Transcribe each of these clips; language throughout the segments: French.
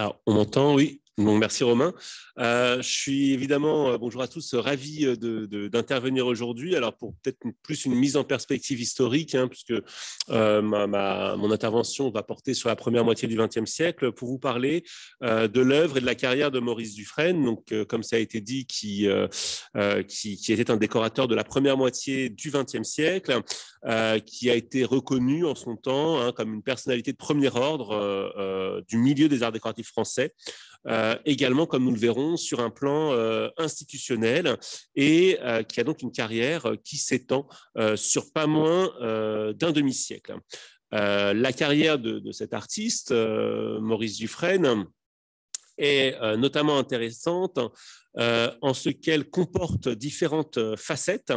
Alors, on entend oui merci Romain. Euh, je suis évidemment, euh, bonjour à tous, ravi euh, d'intervenir aujourd'hui. Alors pour peut-être plus une mise en perspective historique, hein, puisque ma, mon intervention va porter sur la première moitié du XXe siècle, pour vous parler de l'œuvre et de la carrière de Maurice Dufresne, donc comme ça a été dit, qui, qui, était un décorateur de la première moitié du XXe siècle, qui a été reconnu en son temps hein, comme une personnalité de premier ordre du milieu des arts décoratifs français. Euh, également, comme nous le verrons, sur un plan euh, institutionnel et euh, qui a donc une carrière qui s'étend sur pas moins d'un demi-siècle. la carrière de, de cet artiste, Maurice Dufresne, est notamment intéressante en ce qu'elle comporte différentes facettes.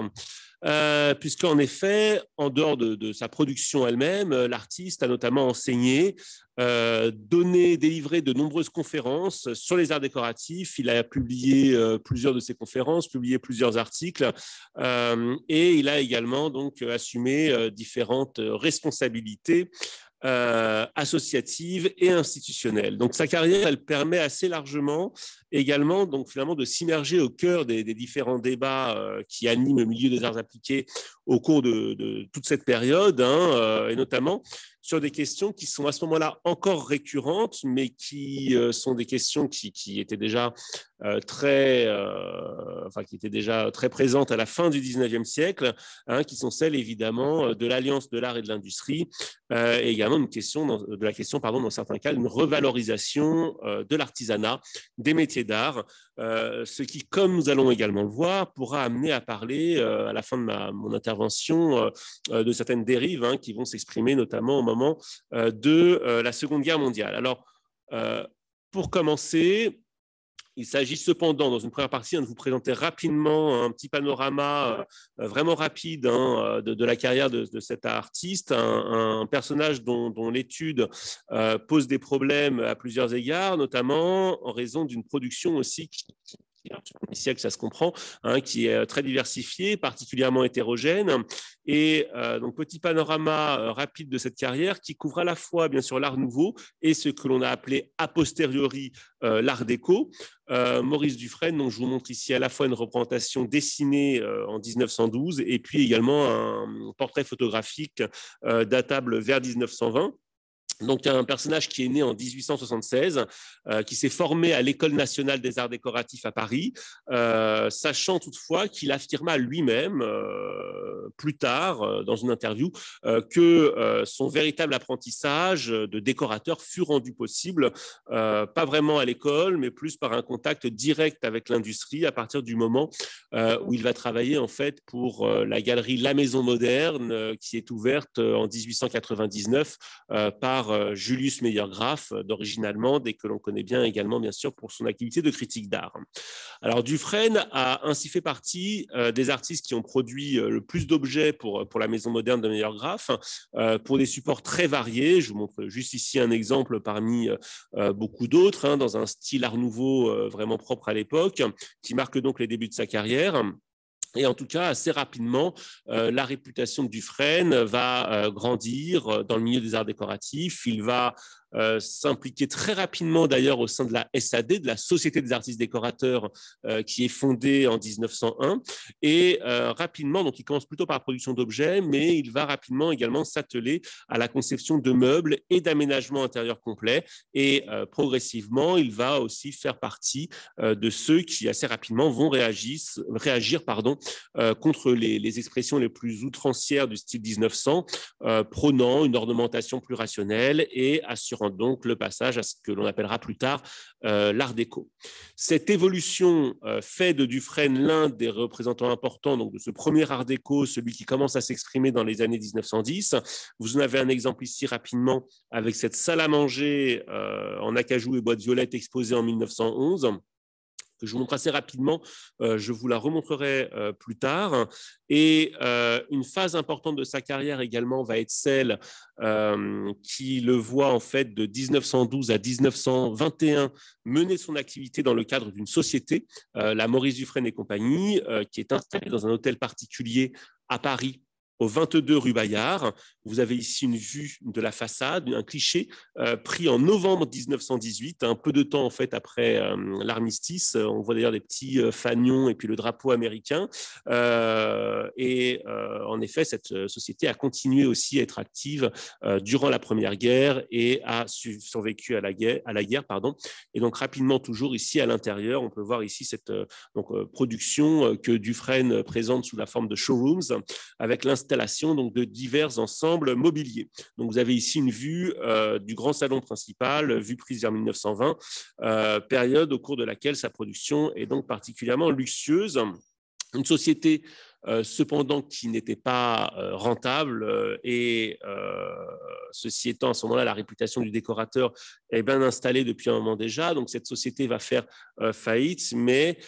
Euh, puisqu'en effet, en dehors de, sa production elle-même, euh, l'artiste a notamment enseigné, euh, donné, délivré de nombreuses conférences sur les arts décoratifs. Il a publié plusieurs de ses conférences, publié plusieurs articles, et il a également donc assumé différentes responsabilités euh, associative et institutionnelle. Donc sa carrière, elle permet assez largement également donc finalement de s'immerger au cœur des, différents débats euh, qui animent le milieu des arts appliqués au cours de, toute cette période, hein, euh, et notamment sur des questions qui sont à ce moment-là encore récurrentes, mais qui euh, sont des questions qui, étaient déjà euh, très, euh, enfin, qui étaient déjà très présentes à la fin du 19e siècle, hein, qui sont celles évidemment de l'alliance de l'art et de l'industrie, et également une question de la question, pardon, dans certains cas, une revalorisation de l'artisanat, des métiers d'art, euh, ce qui, comme nous allons également le voir, pourra amener à parler euh, à la fin de mon intervention euh, de certaines dérives hein, qui vont s'exprimer notamment au moment de la Seconde Guerre mondiale. Alors, pour commencer, il s'agit cependant, dans une première partie, hein, de vous présenter rapidement un petit panorama euh, vraiment rapide hein, euh, de, la carrière de, cet artiste, un, personnage dont, l'étude euh, pose des problèmes à plusieurs égards, notamment en raison d'une production aussi premier hein, siècle, ça se comprend, hein, qui est euh, très diversifié, particulièrement hétérogène. Et euh, donc, petit panorama euh, rapide de cette carrière qui couvre à la fois, bien sûr, l'art nouveau et ce que l'on a appelé a posteriori l'art déco. Maurice Dufresne, dont je vous montre ici à la fois une représentation dessinée en 1912 et puis également un portrait photographique datable vers 1920. Donc un personnage qui est né en 1876, euh, qui s'est formé à l'École nationale des arts décoratifs à Paris, euh, sachant toutefois qu'il affirma lui-même euh, plus tard dans une interview que son véritable apprentissage de décorateur fut rendu possible, pas vraiment à l'école, mais plus par un contact direct avec l'industrie à partir du moment où il va travailler en fait pour la galerie La Maison Moderne, qui est ouverte en 1899 par euh, Julius Meyergraf, euh, d'origine allemande et que l'on connaît bien également, bien sûr, pour son activité de critique d'art. Alors, Dufresne a ainsi fait partie euh, des artistes qui ont produit le plus d'objets pour, pour la maison moderne de Meyergraf, pour des supports très variés. Je vous montre juste ici un exemple parmi beaucoup d'autres, hein, dans un style art nouveau vraiment propre à l'époque, qui marque donc les débuts de sa carrière. Et en tout cas, assez rapidement, euh, la réputation de Dufresne va euh, grandir euh, dans le milieu des arts décoratifs. Il va euh, s'impliquer très rapidement d'ailleurs au sein de la SAD, de la Société des artistes décorateurs, euh, qui est fondée en 1901. Et euh, rapidement, donc il commence plutôt par la production d'objets, mais il va rapidement également s'atteler à la conception de meubles et d'aménagements intérieurs complets. Et progressivement, il va aussi faire partie de ceux qui assez rapidement vont réagir, réagir pardon, contre les, les expressions les plus outrancières du style 1900, prônant une ornementation plus rationnelle et assurant donc le passage à ce que l'on appellera plus tard euh, l'art déco. Cette évolution euh, fait de Dufresne l'un des représentants importants donc, de ce premier art déco, celui qui commence à s'exprimer dans les années 1910. Vous en avez un exemple ici rapidement avec cette salle à manger euh, en acajou et boîte violette exposée en 1911 je vous montre assez rapidement. Euh, je vous la remontrerai euh, plus tard. Et euh, une phase importante de sa carrière également va être celle qui le voit en fait de 1912 à 1921 mener son activité dans le cadre d'une société, la Maurice Dufresne et compagnie, qui est installée dans un hôtel particulier à Paris au 22 rue Bayard. Vous avez ici une vue de la façade, un cliché euh, pris en novembre 1918, un hein, peu de temps en fait après euh, l'armistice. On voit d'ailleurs des petits euh, fanions et puis le drapeau américain. et en effet, cette société a continué aussi à être active durant la Première Guerre et a survécu à la guerre. À la guerre pardon. Et donc rapidement, toujours ici à l'intérieur, on peut voir ici cette donc, production que Dufresne présente sous la forme de showrooms avec l'installation donc de divers ensembles mobiliers. Donc vous avez ici une vue euh, du grand salon principal, vue prise vers 1920, euh, période au cours de laquelle sa production est donc particulièrement luxueuse. Une société euh, cependant qui n'était pas rentable et ceci étant à ce moment-là la réputation du décorateur est bien installée depuis un moment déjà donc cette société va faire faillite mais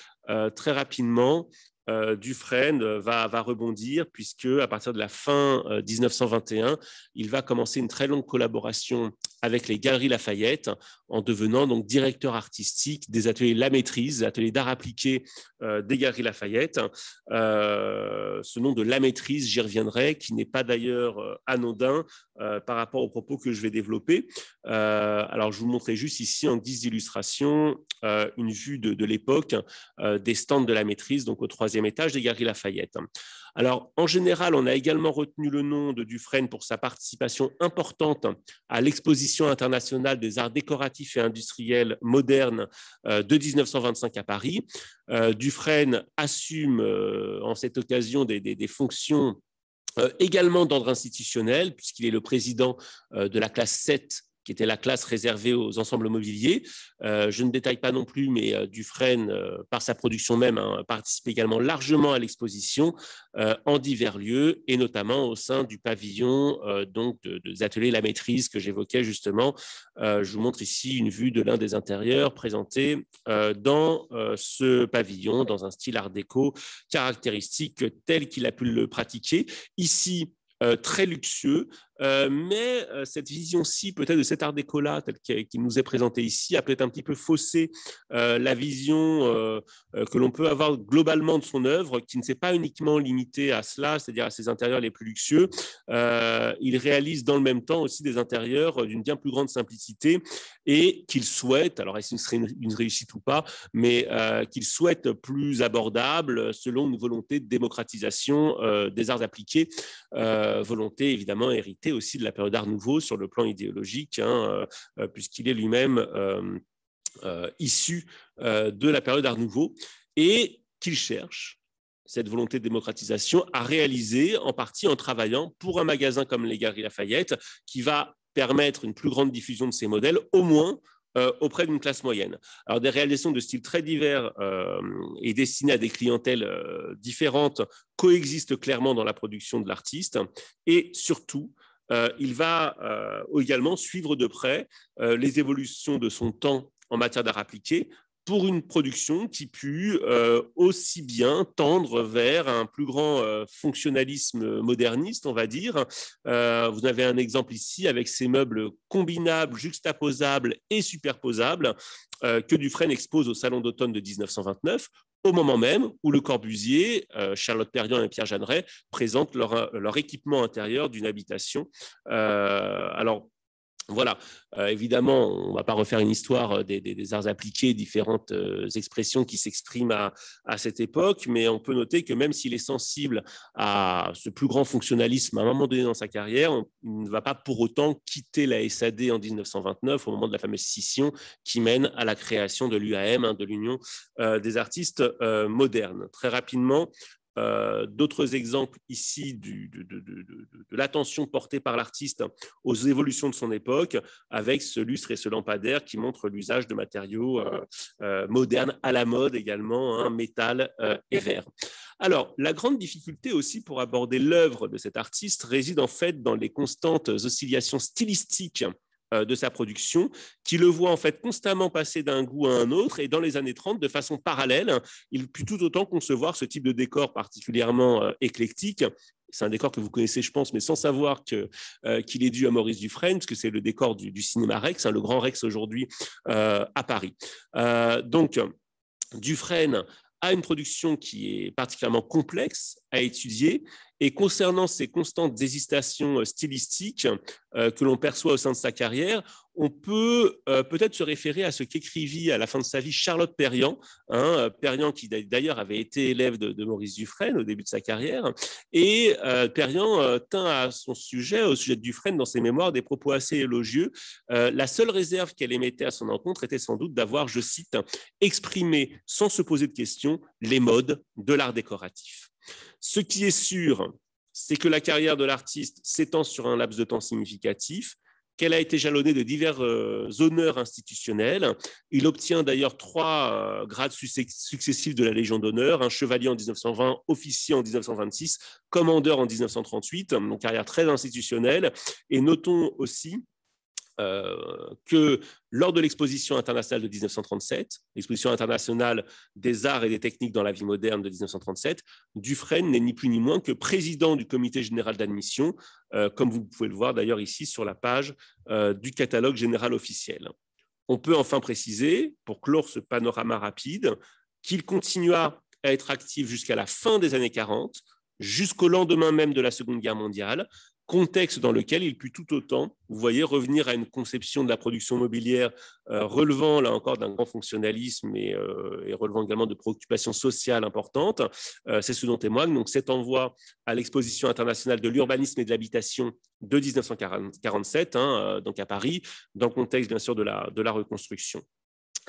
très rapidement euh, Dufresne euh, va, va, rebondir, puisque à partir de la fin 1921, euh, il va commencer une très longue collaboration avec les Galeries Lafayette en devenant donc directeur artistique des ateliers La Maîtrise, des ateliers d'art appliqué euh, des Galeries Lafayette. Euh, ce nom de La Maîtrise, j'y reviendrai, qui n'est pas d'ailleurs euh, anodin par rapport aux propos que je vais développer. alors, je vous montrais juste ici en guise d'illustration une vue de, l'époque des stands de La Maîtrise, donc au troisième étage des Galeries Lafayette. Alors, en général, on a également retenu le nom de Dufresne pour sa participation importante à l'exposition internationale des arts décoratifs et industriels modernes euh, de 1925 à Paris. Euh, Dufresne assume euh, en cette occasion des, des fonctions également d'ordre institutionnel, puisqu'il est le président de la classe 7 qui était la classe réservée aux ensembles mobiliers. Euh, je ne détaille pas non plus, mais euh, Dufresne, euh, par sa production même, hein, participe également largement à l'exposition en divers lieux, et notamment au sein du pavillon donc de, des ateliers La Maîtrise que j'évoquais justement. je vous montre ici une vue de l'un des intérieurs présentés dans ce pavillon, dans un style art déco caractéristique tel qu'il a pu le pratiquer. Ici, très luxueux, euh, mais euh, cette vision-ci, peut-être de cet art déco-là, tel qu'il nous est présenté ici, a peut-être un petit peu faussé euh, la vision que l'on peut avoir globalement de son œuvre, qui ne s'est pas uniquement limitée à cela, c'est-à-dire à ses intérieurs les plus luxueux. il réalise dans le même temps aussi des intérieurs d'une bien plus grande simplicité et qu'il souhaite, alors est-ce une, une, réussite ou pas, mais qu'il souhaite plus abordable selon une volonté de démocratisation des arts appliqués, volonté évidemment héritée aussi de la période Art Nouveau sur le plan idéologique, hein, euh, euh, puisqu'il est lui-même euh, issu de la période Art Nouveau, et qu'il cherche cette volonté de démocratisation à réaliser en partie en travaillant pour un magasin comme les Galeries Lafayette, qui va permettre une plus grande diffusion de ces modèles, au moins auprès d'une classe moyenne. Alors des réalisations de styles très divers et destinées à des clientèles différentes coexistent clairement dans la production de l'artiste et surtout euh, il va euh, également suivre de près euh, les évolutions de son temps en matière d'art appliqué, pour une production qui put euh, aussi bien tendre vers un plus grand euh, fonctionnalisme moderniste, on va dire. Euh, vous avez un exemple ici avec ces meubles combinables, juxtaposables et superposables que Dufresne expose au Salon d'automne de 1929, au moment même où Le Corbusier, Charlotte Perriand et Pierre Jeanneret présentent leur, leur équipement intérieur d'une habitation. alors, voilà, euh, évidemment, on ne va pas refaire une histoire euh, des, arts appliqués, différentes euh, expressions qui s'expriment à, cette époque, mais on peut noter que même s'il est sensible à ce plus grand fonctionnalisme à un moment donné dans sa carrière, on, ne va pas pour autant quitter la SAD en 1929, au moment de la fameuse scission qui mène à la création de l'UAM, hein, de l'Union des artistes modernes. Très rapidement, euh, d'autres exemples ici de, l'attention portée par l'artiste aux évolutions de son époque, avec ce lustre et ce lampadaire qui montrent l'usage de matériaux euh, euh, modernes, à la mode également, hein, métal et verre. Alors, la grande difficulté aussi pour aborder l'œuvre de cet artiste réside en fait dans les constantes oscillations stylistiques euh, de sa production, qui le voit en fait constamment passer d'un goût à un autre. Et dans les années 30, de façon parallèle, il put tout autant concevoir ce type de décor particulièrement euh, éclectique c'est un décor que vous connaissez, je pense, mais sans savoir euh, qu'il est dû à Maurice Dufresne, parce que c'est le décor du, cinéma Rex, hein, le grand Rex aujourd'hui à Paris. donc, Dufresne a une production qui est particulièrement complexe à étudier et concernant ces constantes hésitations euh, stylistiques euh, que l'on perçoit au sein de sa carrière, on peut euh, peut-être se référer à ce qu'écrivit à la fin de sa vie Charlotte Perriand, hein, Perriand qui d'ailleurs avait été élève de, Maurice Dufresne au début de sa carrière, et Perriand à son sujet, au sujet de Dufresne dans ses mémoires, des propos assez élogieux. la seule réserve qu'elle émettait à son encontre était sans doute d'avoir, je cite, exprimé sans se poser de questions les modes de l'art décoratif. Ce qui est sûr, c'est que la carrière de l'artiste s'étend sur un laps de temps significatif, qu'elle a été jalonnée de divers euh, honneurs institutionnels. Il obtient d'ailleurs trois euh, grades successifs de la Légion d'honneur, un chevalier en 1920, officier en 1926, commandeur en 1938, donc carrière très institutionnelle. Et notons aussi euh, que lors de l'exposition internationale de 1937, l'exposition internationale des arts et des techniques dans la vie moderne de 1937, Dufresne n'est ni plus ni moins que président du comité général d'admission, euh, comme vous pouvez le voir d'ailleurs ici sur la page euh, du catalogue général officiel. On peut enfin préciser, pour clore ce panorama rapide, qu'il continua à être actif jusqu'à la fin des années 40, jusqu'au lendemain même de la Seconde Guerre mondiale, contexte dans lequel il put tout autant, vous voyez, revenir à une conception de la production mobilière euh, relevant, là encore, d'un grand fonctionnalisme et, euh, relevant également de préoccupations sociales importantes. Euh, c'est ce dont témoigne donc cet envoi à l'exposition internationale de l'urbanisme et de l'habitation de 1947, hein, donc à Paris, dans le contexte, bien sûr, de la reconstruction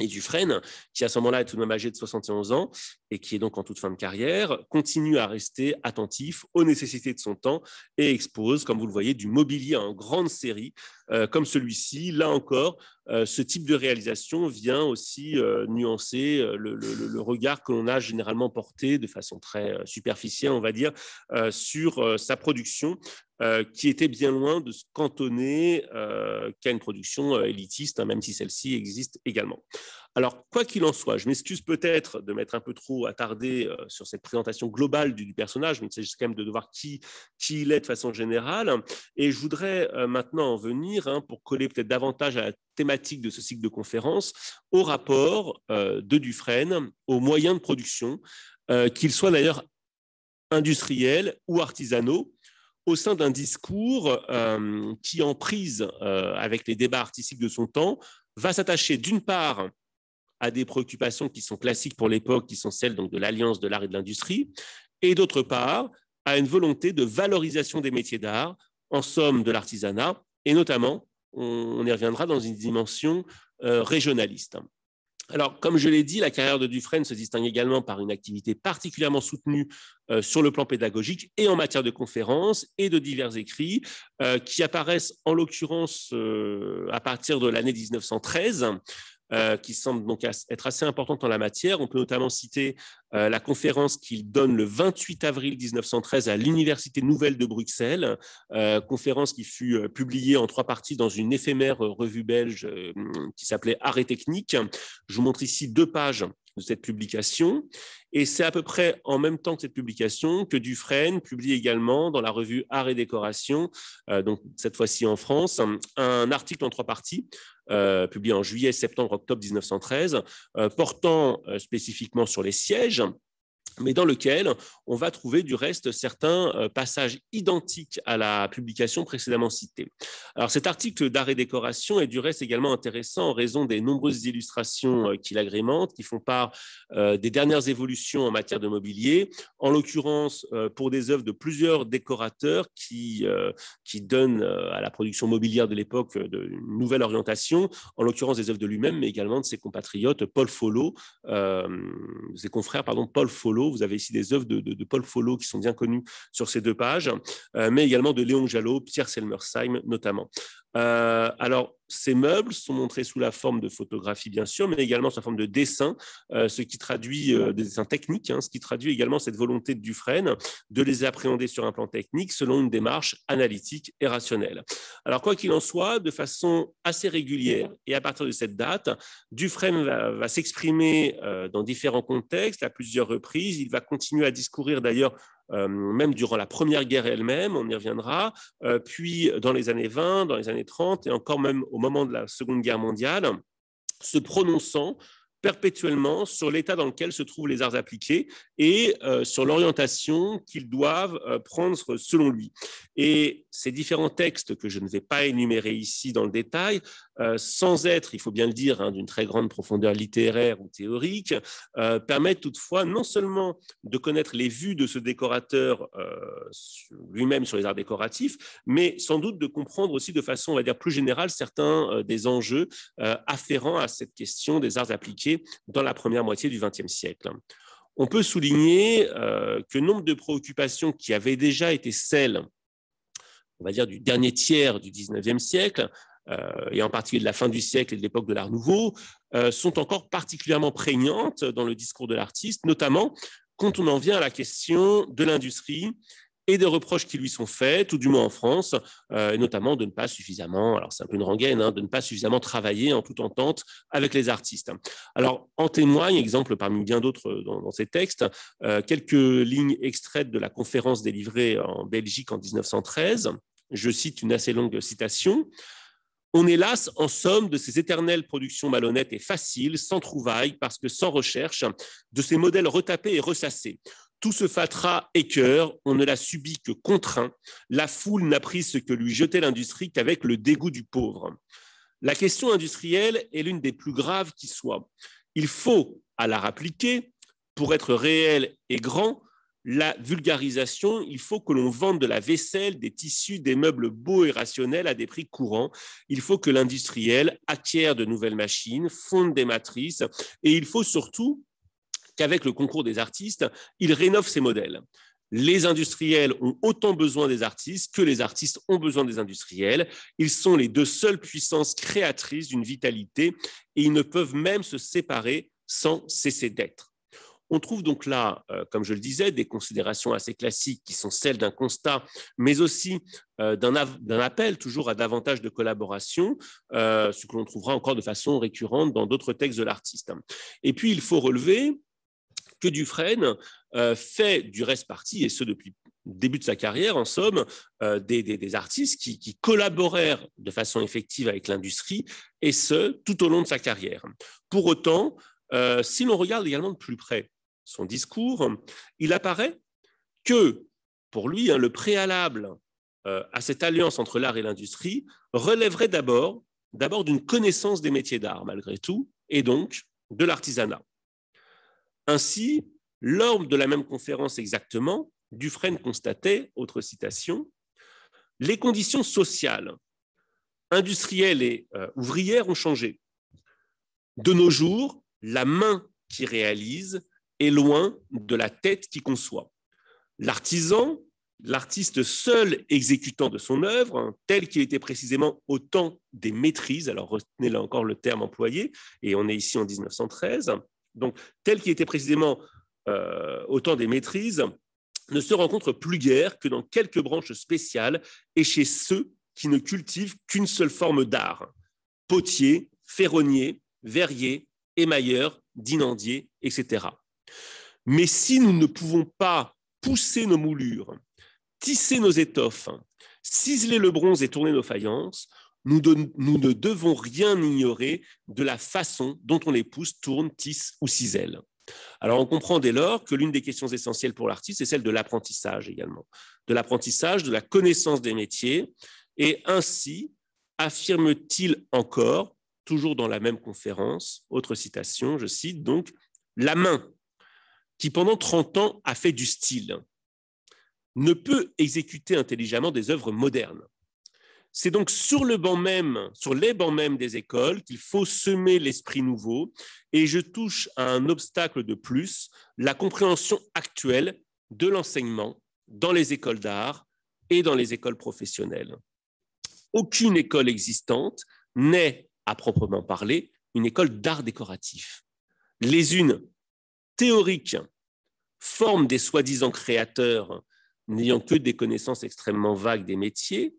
et Dufresne, qui à ce moment-là est tout de même âgé de 71 ans et qui est donc en toute fin de carrière, continue à rester attentif aux nécessités de son temps et expose, comme vous le voyez, du mobilier en grande série euh, comme celui-ci. Là encore, euh, ce type de réalisation vient aussi euh, nuancer le, regard que l'on a généralement porté de façon très superficielle, on va dire, sur sa production euh, qui était bien loin de se cantonner euh, qu'à une production euh, élitiste, hein, même si celle-ci existe également. Alors, quoi qu'il en soit, je m'excuse peut-être de m'être un peu trop attardé sur cette présentation globale du, personnage, mais il s'agit quand même de, voir qui, il est de façon générale. Et je voudrais maintenant en venir, hein, pour coller peut-être davantage à la thématique de ce cycle de conférences, au rapport de Dufresne aux moyens de production, qu'ils soient d'ailleurs industriels ou artisanaux, au sein d'un discours euh, qui, en prise euh, avec les débats artistiques de son temps, va s'attacher d'une part à des préoccupations qui sont classiques pour l'époque, qui sont celles donc, de l'alliance de l'art et de l'industrie, et d'autre part à une volonté de valorisation des métiers d'art, en somme de l'artisanat, et notamment, on, y reviendra dans une dimension euh, régionaliste. Alors, comme je l'ai dit, la carrière de Dufresne se distingue également par une activité particulièrement soutenue euh, sur le plan pédagogique et en matière de conférences et de divers écrits euh, qui apparaissent en l'occurrence euh, à partir de l'année 1913 euh, qui semble donc être assez importante en la matière. On peut notamment citer euh, la conférence qu'il donne le 28 avril 1913 à l'Université nouvelle de Bruxelles, euh, conférence qui fut publiée en trois parties dans une éphémère revue belge qui s'appelait Arrêt technique. Je vous montre ici deux pages de cette publication. Et c'est à peu près en même temps que cette publication que Dufresne publie également dans la revue Art et Décoration, euh, donc cette fois-ci en France, un, article en trois parties. Euh, publié en juillet, septembre, octobre 1913, euh, portant spécifiquement sur les sièges, mais dans lequel on va trouver du reste certains euh, passages identiques à la publication précédemment citée. Alors cet article d'art et décoration est du reste également intéressant en raison des nombreuses illustrations euh, qu'il agrémente, qui font part euh, des dernières évolutions en matière de mobilier, en l'occurrence pour des œuvres de plusieurs décorateurs qui, qui donnent à la production mobilière de l'époque une nouvelle orientation, en l'occurrence des œuvres de lui-même, mais également de ses compatriotes Paul Follow, ses confrères, pardon, Paul Follow, vous avez ici des œuvres de, Paul Follot qui sont bien connues sur ces deux pages, euh, mais également de Léon Jalot, Pierre Selmersheim notamment. Euh, alors, ces meubles sont montrés sous la forme de photographies, bien sûr, mais également sous la forme de dessins, euh, ce qui traduit euh, des dessins techniques, hein, ce qui traduit également cette volonté de Dufresne de les appréhender sur un plan technique selon une démarche analytique et rationnelle. Alors, quoi qu'il en soit, de façon assez régulière et à partir de cette date, Dufresne va, s'exprimer dans différents contextes à plusieurs reprises. Il va continuer à discourir d'ailleurs euh, même durant la première guerre elle-même, on y reviendra, euh, puis dans les années 20, dans les années 30 et encore même au moment de la Seconde Guerre mondiale, se prononçant perpétuellement sur l'état dans lequel se trouvent les arts appliqués et euh, sur l'orientation qu'ils doivent prendre selon lui. Et ces différents textes que je ne vais pas énumérer ici dans le détail euh, sans être, il faut bien le dire, hein, d'une très grande profondeur littéraire ou théorique, permet euh, permettent toutefois non seulement de connaître les vues de ce décorateur euh, lui-même sur les arts décoratifs, mais sans doute de comprendre aussi de façon, on va dire, plus générale certains des enjeux afférents à cette question des arts appliqués dans la première moitié du XXe siècle on peut souligner que nombre de préoccupations qui avaient déjà été celles, on va dire, du dernier tiers du XIXe siècle, euh, et en particulier de la fin du siècle et de l'époque de l'art nouveau, euh, sont encore particulièrement prégnantes dans le discours de l'artiste, notamment quand on en vient à la question de l'industrie et des reproches qui lui sont faits, tout du moins en France, euh, et notamment de ne pas suffisamment, alors c'est un peu une rengaine, hein, de ne pas suffisamment travailler en toute entente avec les artistes. Alors en témoigne, exemple parmi bien d'autres dans, ces textes, quelques lignes extraites de la conférence délivrée en Belgique en 1913. Je cite une assez longue citation. On est las, en somme, de ces éternelles productions malhonnêtes et faciles, sans trouvailles, parce que sans recherche, de ces modèles retapés et ressassés. Tout ce fatras écoeur, on ne l'a subi que contraint. La foule n'a pris ce que lui jetait l'industrie qu'avec le dégoût du pauvre. La question industrielle est l'une des plus graves qui soit. Il faut, à la appliquer, pour être réel et grand, la vulgarisation, il faut que l'on vende de la vaisselle, des tissus, des meubles beaux et rationnels à des prix courants. Il faut que l'industriel acquiert de nouvelles machines, fonde des matrices, et il faut surtout qu'avec le concours des artistes, il rénove ses modèles. Les industriels ont autant besoin des artistes que les artistes ont besoin des industriels. Ils sont les deux seules puissances créatrices d'une vitalité et ils ne peuvent même se séparer sans cesser d'être. On trouve donc là, euh, comme je le disais, des considérations assez classiques qui sont celles d'un constat, mais aussi euh, d'un appel toujours à davantage de collaboration, euh, ce que l'on trouvera encore de façon récurrente dans d'autres textes de l'artiste. Et puis, il faut relever que Dufresne fait du reste partie, et ce depuis le début de sa carrière, en somme, des, artistes qui, collaborèrent de façon effective avec l'industrie, et ce, tout au long de sa carrière. Pour autant, si l'on regarde également de plus près son discours, il apparaît que, pour lui, hein, le préalable euh, à cette alliance entre l'art et l'industrie relèverait d'abord d'une connaissance des métiers d'art, malgré tout, et donc de l'artisanat. Ainsi, lors de la même conférence exactement, Dufresne constatait, autre citation, les conditions sociales, industrielles et euh, ouvrières ont changé. De nos jours, la main qui réalise est loin de la tête qui conçoit. L'artisan, l'artiste seul exécutant de son œuvre, tel qu'il était précisément au temps des maîtrises, alors retenez là encore le terme employé, et on est ici en 1913, donc tel qu'il était précisément euh, au temps des maîtrises, ne se rencontre plus guère que dans quelques branches spéciales et chez ceux qui ne cultivent qu'une seule forme d'art. Potier, ferronnier, verrier, émailleur, dinandier, etc. Mais si nous ne pouvons pas pousser nos moulures, tisser nos étoffes, ciseler le bronze et tourner nos faïences, nous, ne devons rien ignorer de la façon dont on les pousse, tourne, tisse ou cisèle. Alors on comprend dès lors que l'une des questions essentielles pour l'artiste est celle de l'apprentissage également, de l'apprentissage, de la connaissance des métiers, et ainsi affirme-t-il encore, toujours dans la même conférence, autre citation, je cite donc, la main qui pendant 30 ans a fait du style, ne peut exécuter intelligemment des œuvres modernes. C'est donc sur le banc même, sur les bancs même des écoles qu'il faut semer l'esprit nouveau et je touche à un obstacle de plus, la compréhension actuelle de l'enseignement dans les écoles d'art et dans les écoles professionnelles. Aucune école existante n'est, à proprement parler, une école d'art décoratif. Les unes théoriques forment des soi-disant créateurs n'ayant que des connaissances extrêmement vagues des métiers,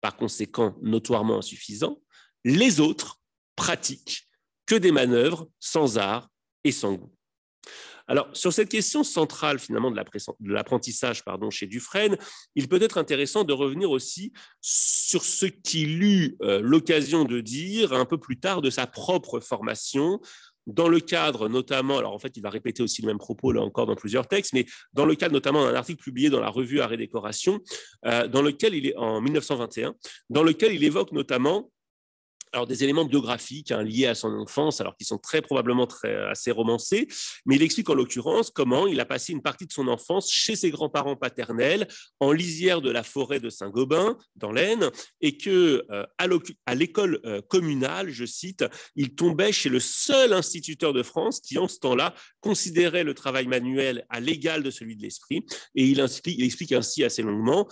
par conséquent notoirement insuffisants, les autres pratiquent que des manœuvres sans art et sans goût. Alors, sur cette question centrale finalement de l'apprentissage chez Dufresne, il peut être intéressant de revenir aussi sur ce qu'il eut euh, l'occasion de dire un peu plus tard de sa propre formation dans le cadre notamment, alors en fait, il va répéter aussi le même propos là encore dans plusieurs textes, mais dans le cadre notamment d'un article publié dans la revue Arrêt Décoration, euh, dans lequel il est en 1921, dans lequel il évoque notamment alors des éléments biographiques hein, liés à son enfance, alors qui sont très probablement très, euh, assez romancés, mais il explique en l'occurrence comment il a passé une partie de son enfance chez ses grands-parents paternels, en lisière de la forêt de Saint-Gobain, dans l'Aisne, et que euh, à l'école euh, communale, je cite, il tombait chez le seul instituteur de France qui, en ce temps-là, considérait le travail manuel à l'égal de celui de l'esprit, et il explique, ainsi assez longuement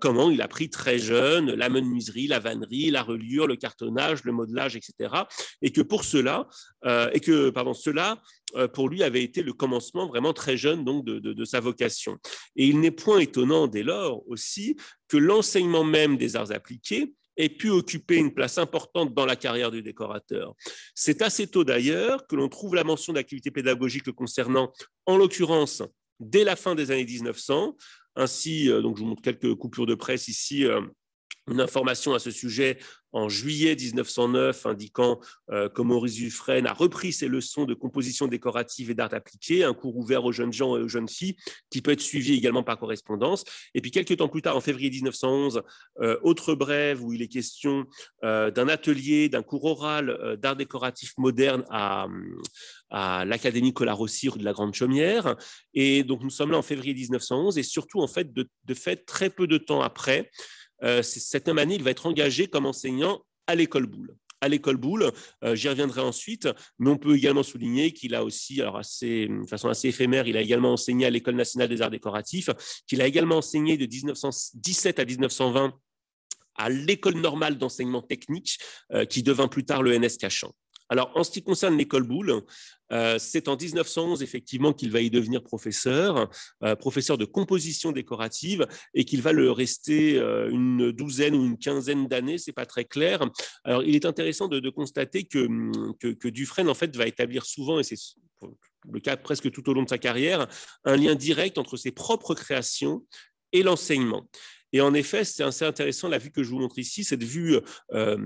comment il a pris très jeune la menuiserie, la vannerie, la reliure, le cartonnage, le modelage, etc. Et que pour cela, euh, et que pardon, cela euh, pour lui avait été le commencement vraiment très jeune donc de, de, sa vocation. Et il n'est point étonnant dès lors aussi que l'enseignement même des arts appliqués ait pu occuper une place importante dans la carrière du décorateur. C'est assez tôt d'ailleurs que l'on trouve la mention d'activités pédagogiques concernant, en l'occurrence dès la fin des années 1900. Ainsi, euh, donc je vous montre quelques coupures de presse ici une information à ce sujet en juillet 1909 indiquant que euh, Maurice Dufresne a repris ses leçons de composition décorative et d'art appliqué, un cours ouvert aux jeunes gens et aux jeunes filles qui peut être suivi également par correspondance. Et puis quelques temps plus tard, en février 1911, euh, autre brève où il est question euh, d'un atelier, d'un cours oral d'art décoratif moderne à, à l'Académie Colarossi de la Grande Chaumière. Et donc nous sommes là en février 1911 et surtout en fait de, de fait très peu de temps après, euh, cette même année, il va être engagé comme enseignant à l'école Boulle à l'école Boule, euh, J'y reviendrai ensuite, mais on peut également souligner qu'il a aussi, alors assez, de façon assez éphémère, il a également enseigné à l'École nationale des arts décoratifs, qu'il a également enseigné de 1917 à 1920 à l'école normale d'enseignement technique, euh, qui devint plus tard le NS Cachan. Alors, en ce qui concerne l'école Boulle, euh, c'est en 1911 effectivement qu'il va y devenir professeur, euh, professeur de composition décorative, et qu'il va le rester euh, une douzaine ou une quinzaine d'années, ce n'est pas très clair. Alors, il est intéressant de, constater que, que, Dufresne en fait va établir souvent, et c'est le cas presque tout au long de sa carrière, un lien direct entre ses propres créations et l'enseignement. Et en effet, c'est assez intéressant la vue que je vous montre ici, cette vue euh,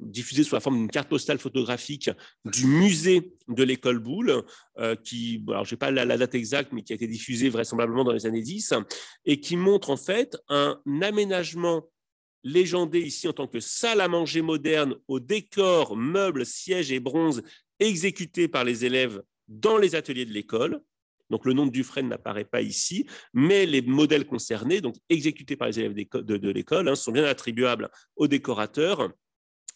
diffusée sous la forme d'une carte postale photographique du musée de l'école Boulle, euh, qui, alors je pas la, date exacte, mais qui a été diffusée vraisemblablement dans les années 10, et qui montre en fait un aménagement légendé ici en tant que salle à manger moderne au décor, meubles, sièges et bronze exécutés par les élèves dans les ateliers de l'école, donc le nom du Dufresne n'apparaît pas ici, mais les modèles concernés, donc exécutés par les élèves de, l'école, hein, sont bien attribuables au décorateur,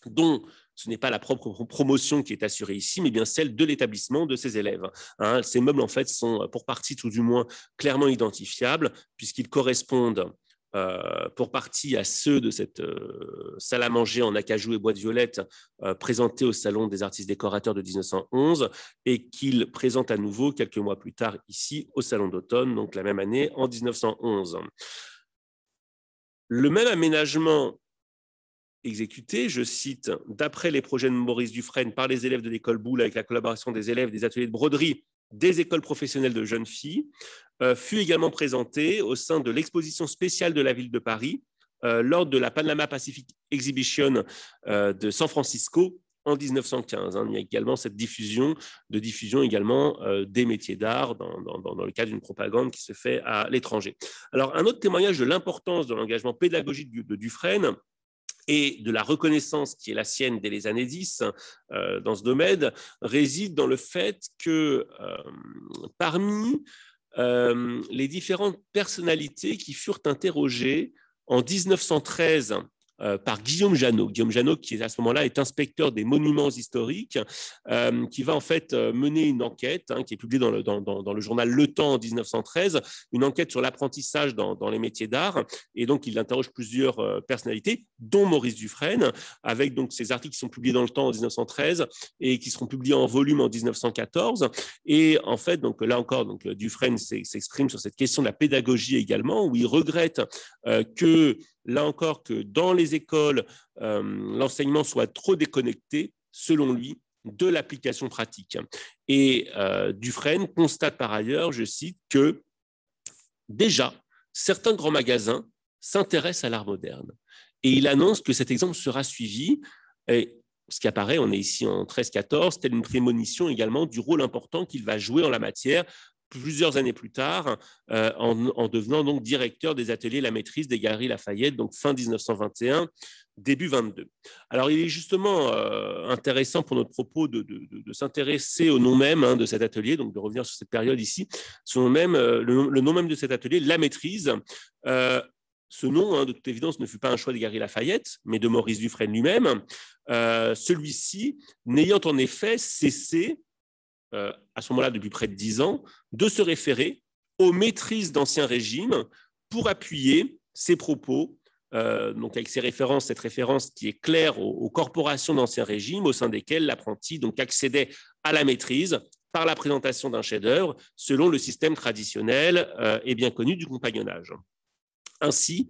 dont ce n'est pas la propre promotion qui est assurée ici, mais bien celle de l'établissement de ses élèves. Hein. ces meubles, en fait, sont pour partie tout du moins clairement identifiables, puisqu'ils correspondent euh, pour partie à ceux de cette euh, salle à manger en acajou et bois de violette euh, présentée au Salon des artistes décorateurs de 1911 et qu'il présente à nouveau quelques mois plus tard ici au Salon d'automne, donc la même année, en 1911. Le même aménagement exécuté, je cite, d'après les projets de Maurice Dufresne par les élèves de l'école Boulle avec la collaboration des élèves des ateliers de broderie des écoles professionnelles de jeunes filles euh, fut également présenté au sein de l'exposition spéciale de la ville de Paris euh, lors de la Panama Pacific Exhibition euh, de San Francisco en 1915. Hein. Il y a également cette diffusion, de diffusion également des métiers d'art dans, dans, le cadre d'une propagande qui se fait à l'étranger. Alors, un autre témoignage de l'importance de l'engagement pédagogique de Dufresne, et de la reconnaissance qui est la sienne dès les années 10 euh, dans ce domaine réside dans le fait que euh, parmi euh, les différentes personnalités qui furent interrogées en 1913 euh, par Guillaume Janot. Guillaume Janot, qui à ce moment-là est inspecteur des monuments historiques, euh, qui va en fait euh, mener une enquête, hein, qui est publiée dans le, journal Le Temps en 1913, une enquête sur l'apprentissage dans, les métiers d'art. Et donc, il interroge plusieurs personnalités, dont Maurice Dufresne, avec donc ces articles qui sont publiés dans Le Temps en 1913 et qui seront publiés en volume en 1914. Et en fait, donc là encore, donc Dufresne s'exprime sur cette question de la pédagogie également, où il regrette que là encore, que dans les écoles, euh, l'enseignement soit trop déconnecté, selon lui, de l'application pratique. Et euh, Dufresne constate par ailleurs, je cite, que déjà, certains grands magasins s'intéressent à l'art moderne. Et il annonce que cet exemple sera suivi. Et ce qui apparaît, on est ici en 13-14, telle une prémonition également du rôle important qu'il va jouer en la matière plusieurs années plus tard, euh, en, devenant donc directeur des ateliers La Maîtrise des Galeries Lafayette, donc fin 1921, début 22. Alors, il est justement euh, intéressant pour notre propos de, s'intéresser au nom même hein, de cet atelier, donc de revenir sur cette période ici, son même, euh, le, nom même de cet atelier, La Maîtrise. ce nom, hein, de toute évidence, ne fut pas un choix de Gary Lafayette, mais de Maurice Dufresne lui-même. Celui-ci, n'ayant en effet cessé euh, à ce moment-là depuis près de dix ans, de se référer aux maîtrises d'Ancien Régime pour appuyer ses propos, euh, donc avec ces références, cette référence qui est claire aux, corporations d'Ancien Régime, au sein desquelles l'apprenti donc accédait à la maîtrise par la présentation d'un chef-d'œuvre selon le système traditionnel euh, et bien connu du compagnonnage. Ainsi,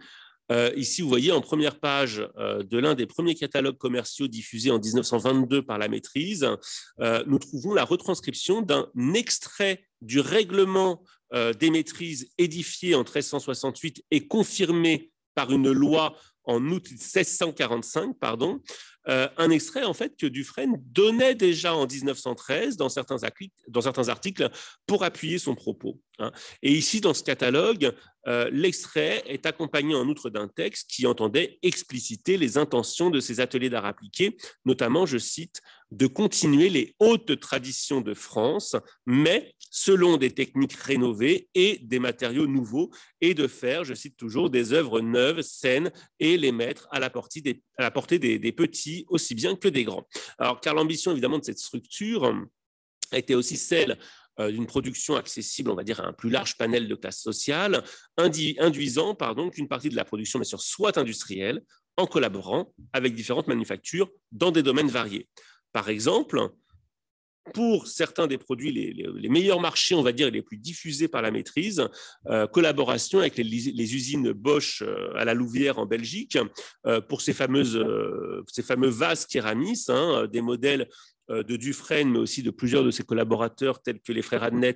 euh, ici, vous voyez en première page euh, de l'un des premiers catalogues commerciaux diffusés en 1922 par la maîtrise, euh, nous trouvons la retranscription d'un extrait du règlement des maîtrises édifié en 1368 et confirmé par une loi en août 1645, pardon, euh, un extrait en fait que Dufresne donnait déjà en 1913 dans certains, articles pour appuyer son propos. Hein. Et ici, dans ce catalogue, euh, l'extrait est accompagné en outre d'un texte qui entendait expliciter les intentions de ces ateliers d'art appliqué, notamment, je cite, de continuer les hautes traditions de France, mais selon des techniques rénovées et des matériaux nouveaux, et de faire, je cite toujours, des œuvres neuves, saines, et les mettre à la portée des, petits aussi bien que des grands. Alors, car l'ambition évidemment de cette structure était aussi celle euh, d'une production accessible, on va dire, à un plus large panel de classes sociales, induisant pardon, qu'une partie de la production, bien sûr, soit industrielle, en collaborant avec différentes manufactures dans des domaines variés. Par exemple, pour certains des produits les, meilleurs marchés, on va dire, les plus diffusés par la maîtrise, euh, collaboration avec les, usines Bosch euh, à la Louvière en Belgique, euh, pour ces, fameuses, ces fameux vases Kéramis, hein, des modèles de Dufresne, mais aussi de plusieurs de ses collaborateurs, tels que les frères Adnet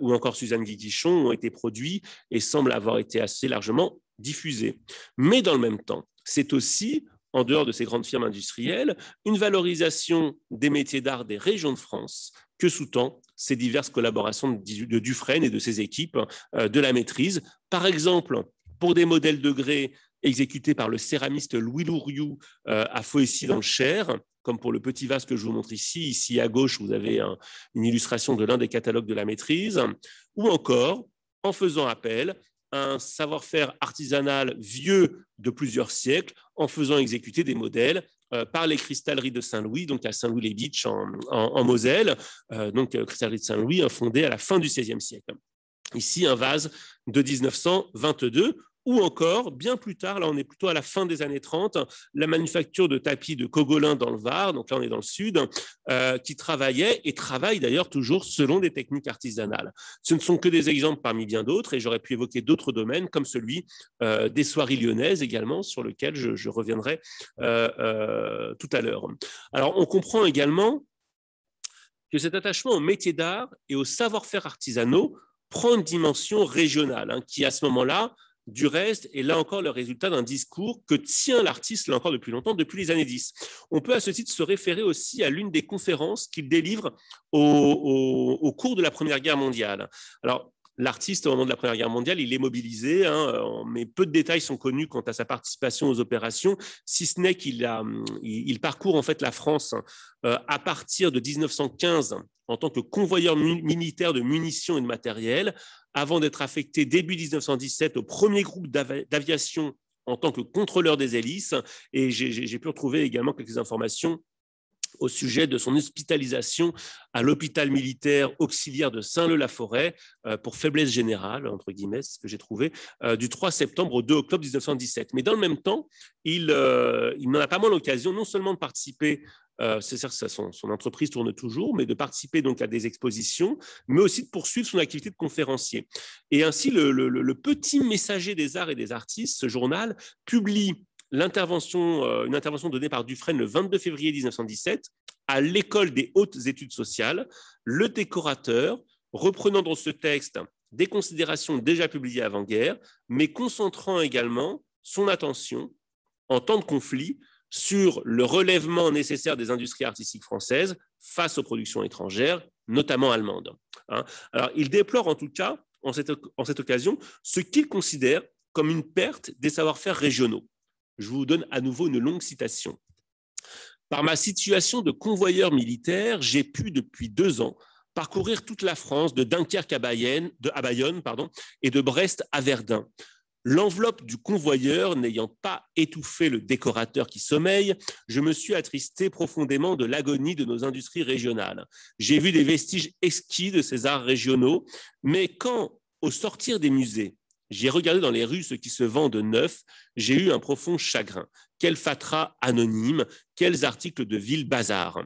ou encore Suzanne Guiguichon, ont été produits et semblent avoir été assez largement diffusés. Mais dans le même temps, c'est aussi en dehors de ces grandes firmes industrielles, une valorisation des métiers d'art des régions de France que sous-tend ces diverses collaborations de Dufresne et de ses équipes euh, de la maîtrise. Par exemple, pour des modèles de grès exécutés par le céramiste Louis Louriou euh, à Foissy dans le Cher, comme pour le petit vase que je vous montre ici. Ici à gauche, vous avez une illustration de l'un des catalogues de la maîtrise. Ou encore, en faisant appel un savoir-faire artisanal vieux de plusieurs siècles en faisant exécuter des modèles euh, par les cristalleries de Saint-Louis, donc à Saint-Louis-les-Beach en, Moselle, euh, donc euh, cristallerie de Saint-Louis hein, fondée à la fin du XVIe siècle. Ici, un vase de 1922 ou encore, bien plus tard, là on est plutôt à la fin des années 30, la manufacture de tapis de Cogolin dans le Var, donc là on est dans le sud, euh, qui travaillait et travaille d'ailleurs toujours selon des techniques artisanales. Ce ne sont que des exemples parmi bien d'autres et j'aurais pu évoquer d'autres domaines comme celui euh, des soirées lyonnaises également, sur lequel je, reviendrai euh, tout à l'heure. Alors on comprend également que cet attachement au métier d'art et aux savoir-faire artisanaux prend une dimension régionale, hein, qui à ce moment-là du reste et là encore le résultat d'un discours que tient l'artiste là encore depuis longtemps, depuis les années 10. On peut à ce titre se référer aussi à l'une des conférences qu'il délivre au, cours de la Première Guerre mondiale. Alors, L'artiste, au moment de la Première Guerre mondiale, il est mobilisé, hein, euh, mais peu de détails sont connus quant à sa participation aux opérations, si ce n'est qu'il hum, parcourt en fait la France euh, à partir de 1915 en tant que convoyeur militaire de munitions et de matériel, avant d'être affecté début 1917 au premier groupe d'aviation en tant que contrôleur des hélices. Et j'ai pu retrouver également quelques informations au sujet de son hospitalisation à l'hôpital militaire auxiliaire de Saint-Leu-la-Forêt euh, pour faiblesse générale, entre guillemets, ce que j'ai trouvé, euh, du 3 septembre au 2 octobre 1917. Mais dans le même temps, il, euh, il n'en a pas moins l'occasion non seulement de participer euh, c'est son, son, entreprise tourne toujours, mais de participer donc à des expositions, mais aussi de poursuivre son activité de conférencier. Et ainsi, le, petit messager des arts et des artistes, ce journal, publie euh, une intervention donnée par Dufresne le 22 février 1917 à l'école des hautes études sociales, le décorateur, reprenant dans ce texte des considérations déjà publiées avant-guerre, mais concentrant également son attention en temps de conflit sur le relèvement nécessaire des industries artistiques françaises face aux productions étrangères, notamment allemandes. Hein. il déplore en tout cas, en cette, occasion, ce qu'il considère comme une perte des savoir-faire régionaux. Je vous donne à nouveau une longue citation. Par ma situation de convoyeur militaire, j'ai pu depuis deux ans parcourir toute la France de Dunkerque à Bayonne, de, à et de Brest à Verdun L'enveloppe du convoyeur n'ayant pas étouffé le décorateur qui sommeille, je me suis attristé profondément de l'agonie de nos industries régionales. J'ai vu des vestiges exquis de ces arts régionaux, mais quand, au sortir des musées, j'ai regardé dans les rues ce qui se vend de neuf, j'ai eu un profond chagrin. Quel fatras anonyme, quels articles de ville bazar.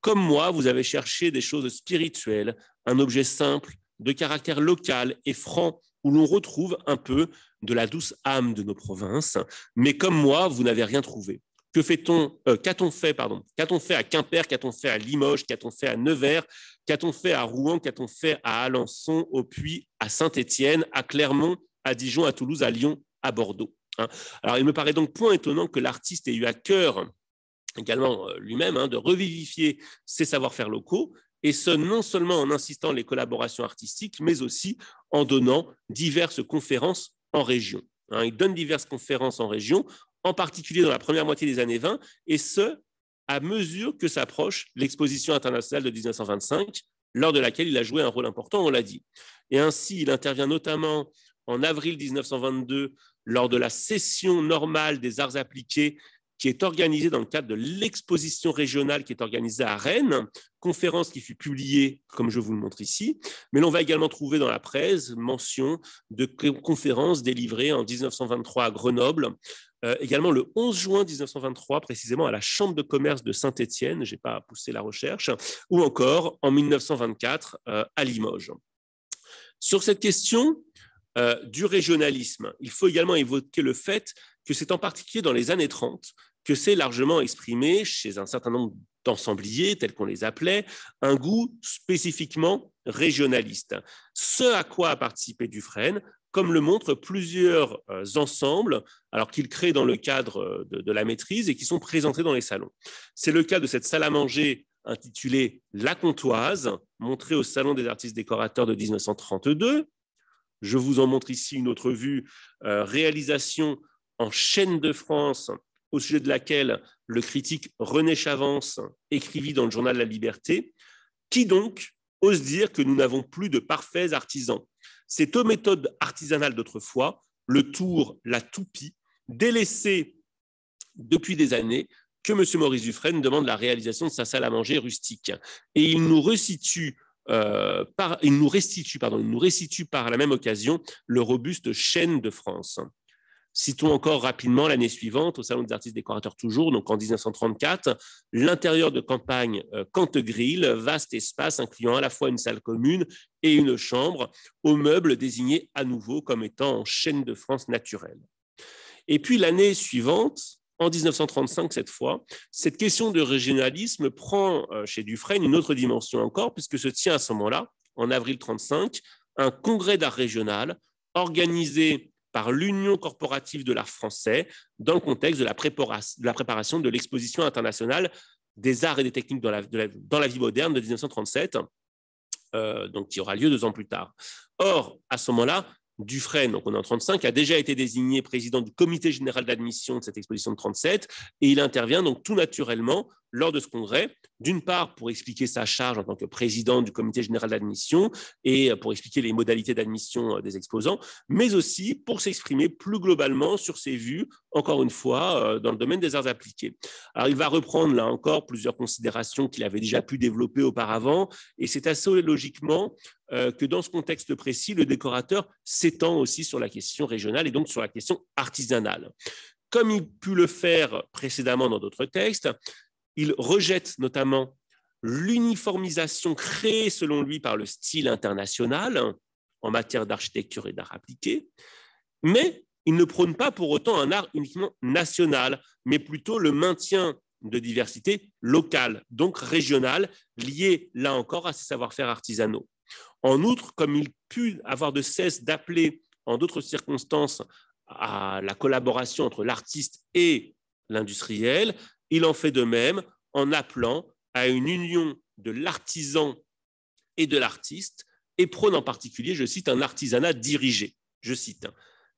Comme moi, vous avez cherché des choses spirituelles, un objet simple, de caractère local et franc, où l'on retrouve un peu de la douce âme de nos provinces, mais comme moi, vous n'avez rien trouvé. Que fait-on euh, Qu'a-t-on fait Pardon. Qu'a-t-on fait à Quimper Qu'a-t-on fait à Limoges Qu'a-t-on fait à Nevers Qu'a-t-on fait à Rouen Qu'a-t-on fait à Alençon, au Puy, à Saint-Étienne, à Clermont, à Dijon, à Toulouse, à Lyon, à Bordeaux hein. Alors, il me paraît donc point étonnant que l'artiste ait eu à cœur également euh, lui-même, hein, de revivifier ses savoir-faire locaux, et ce, non seulement en insistant les collaborations artistiques, mais aussi en donnant diverses conférences en région. Hein. il donne diverses conférences en région, en particulier dans la première moitié des années 20, et ce, à mesure que s'approche l'exposition internationale de 1925, lors de laquelle il a joué un rôle important, on l'a dit. Et ainsi, il intervient notamment en avril 1922 lors de la session normale des arts appliqués qui est organisée dans le cadre de l'exposition régionale qui est organisée à Rennes, conférence qui fut publiée, comme je vous le montre ici. Mais l'on va également trouver dans la presse mention de conférences délivrées en 1923 à Grenoble, euh, également le 11 juin 1923, précisément à la Chambre de commerce de Saint-Étienne, je n'ai pas poussé la recherche, ou encore en 1924 euh, à Limoges. Sur cette question euh, du régionalisme, il faut également évoquer le fait que c'est en particulier dans les années 30 que s'est largement exprimé chez un certain nombre d'ensembliers, tels qu'on les appelait, un goût spécifiquement régionaliste. Ce à quoi a participé Dufresne, comme le montrent plusieurs euh, ensembles, alors qu'ils créent dans le cadre euh, de, la maîtrise et qui sont présentés dans les salons. C'est le cas de cette salle à manger intitulée La Comtoise, montrée au Salon des artistes décorateurs de 1932. Je vous en montre ici une autre vue, euh, réalisation en chaîne de France, au sujet de laquelle le critique René Chavance écrivit dans le journal La Liberté, qui donc ose dire que nous n'avons plus de parfaits artisans C'est aux méthodes artisanales d'autrefois, le tour, la toupie, délaissée depuis des années, que M. Maurice Dufresne demande la réalisation de sa salle à manger rustique. Et il nous euh, il nous restitue, il nous restitue par la même occasion le robuste chaîne de France. Citons encore rapidement l'année suivante, au Salon des artistes décorateurs toujours, donc en 1934, l'intérieur de campagne euh, Cantegrille, vaste espace incluant à la fois une salle commune et une chambre, aux meubles désignés à nouveau comme étant en chaîne de France naturelle. Et puis l'année suivante, en 1935 cette fois, cette question de régionalisme prend euh, chez Dufresne une autre dimension encore, puisque se tient à ce moment-là, en avril 1935, un congrès d'art régional organisé par l'Union corporative de l'art français dans le contexte de la, préparation de l'exposition internationale des arts et des techniques dans la, vie moderne de 1937, euh, donc qui aura lieu deux ans plus tard. Or, à ce moment-là, Dufresne, donc on est en 35, a déjà été désigné président du comité général d'admission de cette exposition de 37 et il intervient donc tout naturellement lors de ce congrès, d'une part pour expliquer sa charge en tant que président du comité général d'admission et pour expliquer les modalités d'admission euh, des exposants, mais aussi pour s'exprimer plus globalement sur ses vues, encore une fois, euh, dans le domaine des arts appliqués. il va reprendre là encore plusieurs considérations qu'il avait déjà pu développer auparavant, et c'est assez logiquement euh, que dans ce contexte précis, le décorateur s'étend aussi sur la question régionale et donc sur la question artisanale comme il put le faire précédemment dans d'autres textes, il rejette notamment l'uniformisation créée selon lui par le style international en matière d'architecture et d'art appliqué, mais il ne prône pas pour autant un art uniquement national, mais plutôt le maintien de diversité locale, donc régionale, liée là encore à ses savoir-faire artisanaux. En outre, comme il put avoir de cesse d'appeler en d'autres circonstances à la collaboration entre l'artiste et l'industriel, il en fait de même en appelant à une union de l'artisan et de l'artiste, et prône en particulier, je cite, un artisanat dirigé. Je cite, hein.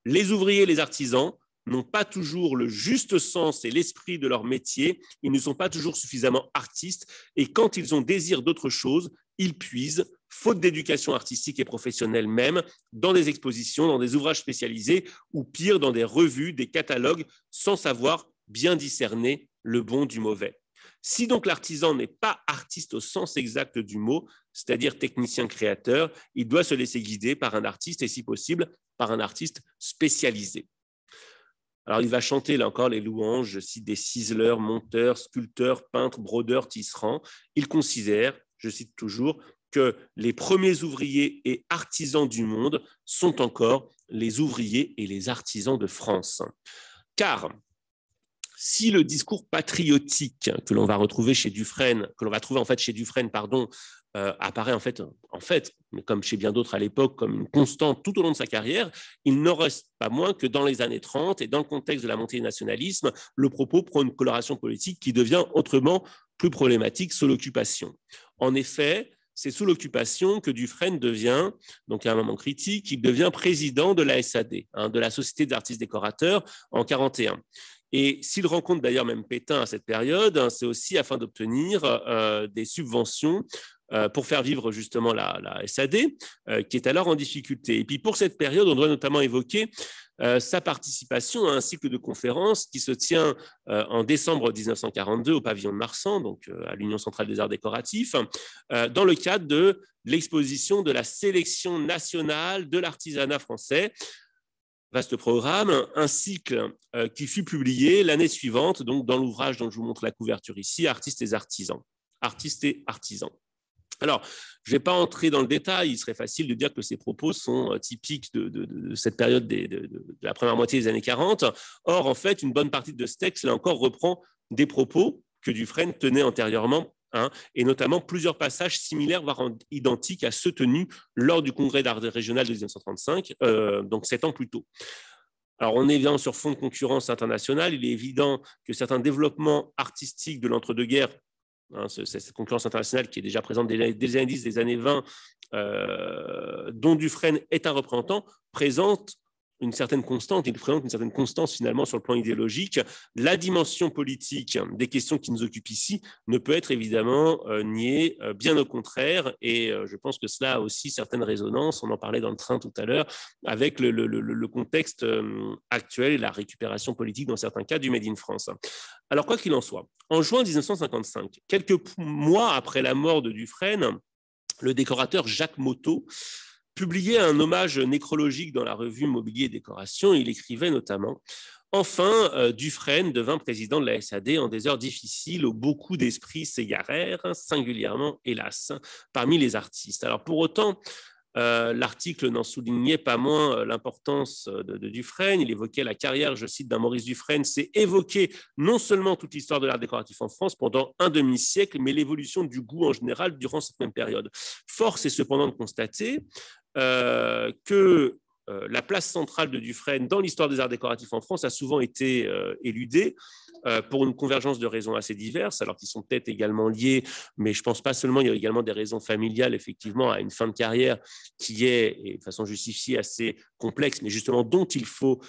les ouvriers et les artisans n'ont pas toujours le juste sens et l'esprit de leur métier, ils ne sont pas toujours suffisamment artistes, et quand ils ont désir d'autre chose, ils puisent, faute d'éducation artistique et professionnelle même, dans des expositions, dans des ouvrages spécialisés, ou pire, dans des revues, des catalogues, sans savoir bien discerner le bon du mauvais. Si donc l'artisan n'est pas artiste au sens exact du mot, c'est-à-dire technicien créateur, il doit se laisser guider par un artiste et si possible par un artiste spécialisé. Alors il va chanter là encore les louanges, je cite des ciseleurs, monteurs, sculpteurs, peintres, brodeurs, tisserands. Il considère, je cite toujours, que les premiers ouvriers et artisans du monde sont encore les ouvriers et les artisans de France. Car, si le discours patriotique que l'on va retrouver chez Dufresne, que l'on va trouver en fait chez Dufresne, pardon, euh, apparaît en fait, en fait, comme chez bien d'autres à l'époque, comme une constante tout au long de sa carrière, il n'en reste pas moins que dans les années 30 et dans le contexte de la montée du nationalisme, le propos prend une coloration politique qui devient autrement plus problématique sous l'occupation. En effet, c'est sous l'occupation que Dufresne devient, donc à un moment critique, il devient président de la SAD, hein, de la Société d'artistes décorateurs, en 1941. Et s'il rencontre d'ailleurs même Pétain à cette période, hein, c'est aussi afin d'obtenir euh, des subventions euh, pour faire vivre justement la, SAD, euh, qui est alors en difficulté. Et puis pour cette période, on doit notamment évoquer sa participation à un cycle de conférences qui se tient en décembre 1942 au pavillon de Marsan, donc à l'Union centrale des arts décoratifs, dans le cadre de l'exposition de la sélection nationale de l'artisanat français vaste programme, un cycle euh, qui fut publié l'année suivante, donc dans l'ouvrage dont je vous montre la couverture ici, Artistes et artisans. Artistes et artisans. Alors, je ne vais pas entrer dans le détail, il serait facile de dire que ces propos sont euh, typiques de, cette période de, de, la première moitié des années 40. Or, en fait, une bonne partie de ce texte, là encore, reprend des propos que Dufresne tenait antérieurement et notamment plusieurs passages similaires, voire identiques à ceux tenus lors du congrès d'art régional de 1935, euh, donc sept ans plus tôt. Alors, on est évidemment sur fond de concurrence internationale. Il est évident que certains développements artistiques de l'entre-deux-guerres, hein, cette concurrence internationale qui est déjà présente dès les années 10, des années 20, euh, dont Dufresne est un représentant, présente une certaine constante, il présente une certaine constance finalement sur le plan idéologique. La dimension politique des questions qui nous occupent ici ne peut être évidemment euh, niée, euh, bien au contraire, et euh, je pense que cela a aussi certaines résonances, on en parlait dans le train tout à l'heure, avec le, contexte actuel et la récupération politique dans certains cas du Made in France. Alors quoi qu'il en soit, en juin 1955, quelques mois après la mort de Dufresne, le décorateur Jacques Moteau Publié un hommage nécrologique dans la revue Mobilier Décoration. Il écrivait notamment Enfin, euh, Dufresne devint président de la SAD en des heures difficiles où beaucoup d'esprits s'égarèrent, singulièrement, hélas, parmi les artistes. Alors pour autant, euh, l'article n'en soulignait pas moins euh, l'importance euh, de, Dufresne. Il évoquait la carrière, je cite, d'un Maurice Dufresne. C'est évoquer non seulement toute l'histoire de l'art décoratif en France pendant un demi-siècle, mais l'évolution du goût en général durant cette même période. Force est cependant de constater que euh, la place centrale de Dufresne dans l'histoire des arts décoratifs en France a souvent été euh, éludée euh, pour une convergence de raisons assez diverses, alors qu'ils sont peut-être également liés, mais je pense pas seulement, il y a également des raisons familiales, effectivement, à une fin de carrière qui est, de façon justifiée, assez complexe, mais justement dont il faut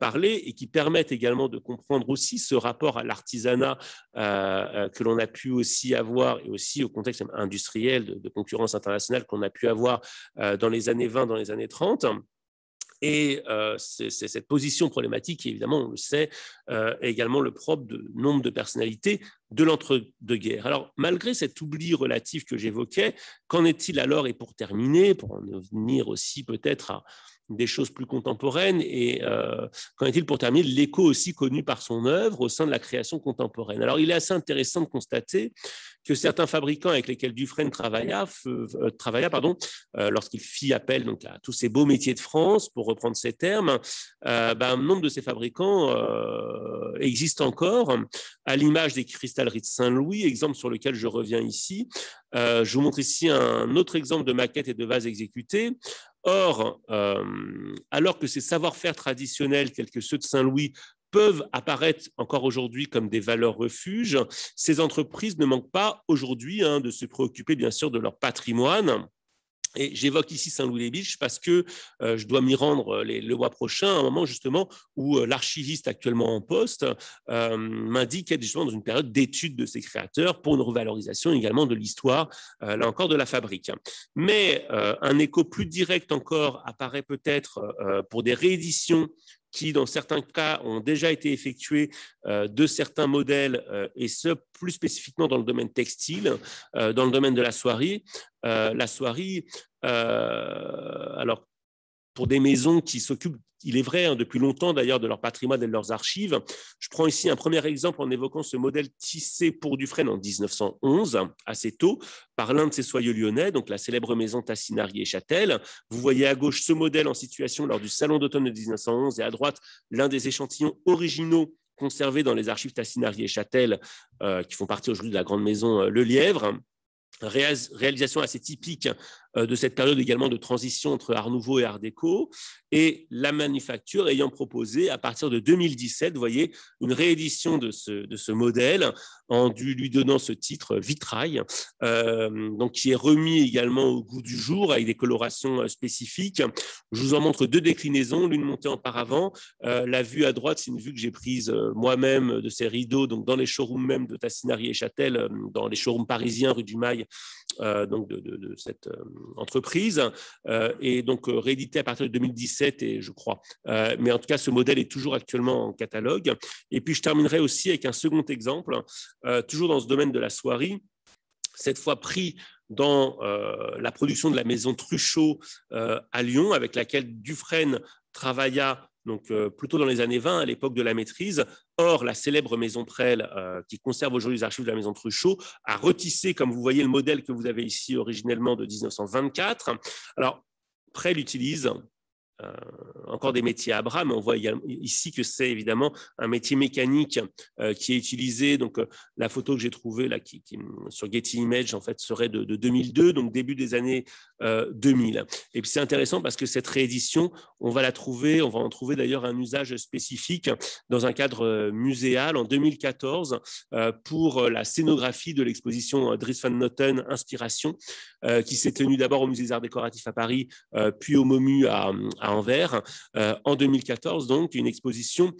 parler et qui permettent également de comprendre aussi ce rapport à l'artisanat que l'on a pu aussi avoir et aussi au contexte industriel de, concurrence internationale qu'on a pu avoir dans les années 20, dans les années 30. Et euh, c'est cette position problématique qui, évidemment, on le sait, euh, est également le propre de nombre de personnalités de l'entre-deux-guerres. Alors, malgré cet oubli relatif que j'évoquais, qu'en est-il alors Et pour terminer, pour en venir aussi peut-être à des choses plus contemporaines, et euh, qu'en est-il pour terminer l'écho aussi connu par son œuvre au sein de la création contemporaine Alors, il est assez intéressant de constater que certains fabricants avec lesquels Dufresne travailla, euh, travailla pardon, euh, lorsqu'il fit appel donc, à tous ces beaux métiers de France, pour reprendre ces termes, ben, un nombre de ces fabricants existent encore, à l'image des cristaux de Saint-Louis, exemple sur lequel je reviens ici. Euh, je vous montre ici un autre exemple de maquette et de vase exécuté. Or, euh, alors que ces savoir-faire traditionnels, tels que ceux de Saint-Louis, peuvent apparaître encore aujourd'hui comme des valeurs refuges, ces entreprises ne manquent pas aujourd'hui hein, de se préoccuper bien sûr de leur patrimoine et j'évoque ici Saint-Louis-les Biches parce que euh, je dois m'y rendre euh, le mois prochain, à un moment justement où euh, l'archiviste actuellement en poste m'indique m'indique est justement dans une période d'étude de ses créateurs pour une revalorisation également de l'histoire, là encore, de la fabrique. Mais un écho plus direct encore apparaît peut-être pour des rééditions qui, dans certains cas, ont déjà été effectués euh, de certains modèles, euh, et ce, plus spécifiquement dans le domaine textile, euh, dans le domaine de la soirée la soierie, alors pour des maisons qui s'occupent, il est vrai, hein, depuis longtemps d'ailleurs, de leur patrimoine et de leurs archives. Je prends ici un premier exemple en évoquant ce modèle tissé pour Dufresne en 1911, assez tôt, par l'un de ses soyeux lyonnais, donc la célèbre maison Tassinari et Châtel. Vous voyez à gauche ce modèle en situation lors du Salon d'automne de 1911 et à droite l'un des échantillons originaux conservés dans les archives Tassinari et Châtel, euh, qui font partie aujourd'hui de la grande maison euh, Le Lièvre réalisation assez typique euh, de cette période également de transition entre Art Nouveau et Art Déco, et la manufacture ayant proposé à partir de 2017, vous voyez, une réédition de ce, modèle en lui donnant ce titre euh, Vitrail, euh, donc qui est remis également au goût du jour avec des colorations spécifiques. Je vous en montre deux déclinaisons, l'une montée auparavant. la vue à droite, c'est une vue que j'ai prise moi-même de ces rideaux, donc dans les showrooms même de Tassinari et Châtel, dans les showrooms parisiens rue du Mail euh, donc de, cette euh, entreprise euh, et donc réédité à partir de 2017 et je crois. mais en tout cas, ce modèle est toujours actuellement en catalogue. Et puis je terminerai aussi avec un second exemple, toujours dans ce domaine de la soirée, cette fois pris dans la production de la maison Truchot à Lyon, avec laquelle Dufresne travailla donc euh, plutôt dans les années 20, à l'époque de la maîtrise. Or, la célèbre maison Prel, euh, qui conserve aujourd'hui les archives de la maison Truchot, a retissé, comme vous voyez, le modèle que vous avez ici originellement de 1924. Alors, Prel utilise euh, encore des métiers à bras, mais on voit ici que c'est évidemment un métier mécanique qui est utilisé. Donc, la photo que j'ai trouvée là, qui, sur Getty Image, en fait, serait de, de 2002, donc début des années 2000. Et puis, c'est intéressant parce que cette réédition, on va la trouver, on va en trouver d'ailleurs un usage spécifique dans un cadre euh, muséal en 2014 euh, pour euh, la scénographie de l'exposition Dries van Noten Inspiration, qui s'est tenue d'abord au Musée des Arts Décoratifs à Paris, puis au MOMU à, Anvers en 2014. Donc, une exposition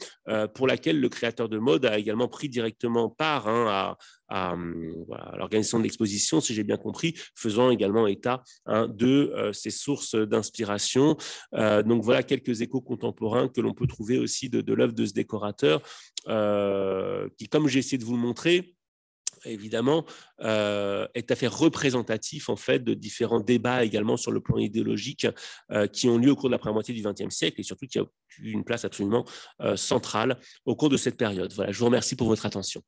pour laquelle le créateur de mode a également pris directement part hein, à Hum, à, l'organisation de l'exposition, si j'ai bien compris, faisant également état hein, de euh, ces sources d'inspiration. Euh, donc voilà quelques échos contemporains que l'on peut trouver aussi de, l'œuvre de ce décorateur, euh, qui, comme j'ai essayé de vous le montrer, évidemment, est à fait représentatif en fait de différents débats également sur le plan idéologique qui ont lieu au cours de la première moitié du XXe siècle et surtout qui a eu une place absolument centrale au cours de cette période. Voilà, je vous remercie pour votre attention.